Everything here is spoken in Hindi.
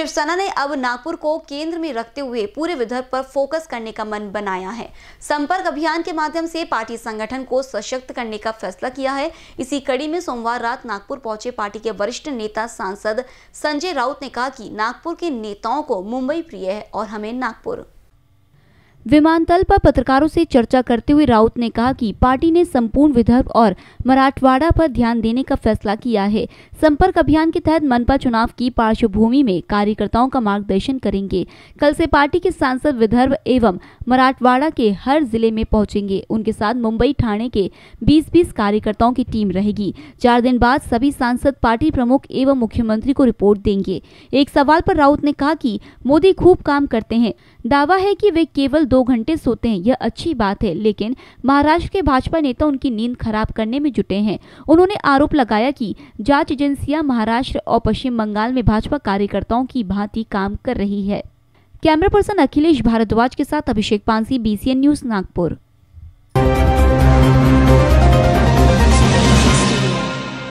शिवसेना ने अब नागपुर को केंद्र में रखते हुए पूरे विदर्भ पर फोकस करने का मन बनाया है संपर्क अभियान के माध्यम से पार्टी संगठन को सशक्त करने का फैसला किया है इसी कड़ी में सोमवार रात नागपुर पहुंचे पार्टी के वरिष्ठ नेता सांसद संजय राउत ने कहा कि नागपुर के नेताओं को मुंबई प्रिय है और हमें नागपुर विमानतल पर पत्रकारों से चर्चा करते हुए राउत ने कहा कि पार्टी ने संपूर्ण विदर्भ और मराठवाड़ा पर ध्यान देने का फैसला किया है संपर्क अभियान के तहत मनपा चुनाव की पार्श्वभूमि में कार्यकर्ताओं का मार्गदर्शन करेंगे कल से पार्टी के सांसद विदर्भ एवं मराठवाड़ा के हर जिले में पहुंचेंगे उनके साथ मुंबई थाने के बीस बीस कार्यकर्ताओं की टीम रहेगी चार दिन बाद सभी सांसद पार्टी प्रमुख एवं मुख्यमंत्री को रिपोर्ट देंगे एक सवाल पर राउत ने कहा की मोदी खूब काम करते हैं दावा है की वे केवल दो घंटे सोते हैं यह अच्छी बात है लेकिन महाराष्ट्र के भाजपा नेता उनकी नींद खराब करने में जुटे हैं उन्होंने आरोप लगाया कि जांच एजेंसियां महाराष्ट्र और पश्चिम बंगाल में भाजपा कार्यकर्ताओं की भांति काम कर रही है कैमरा पर्सन अखिलेश भारद्वाज के साथ अभिषेक पांसी बी न्यूज नागपुर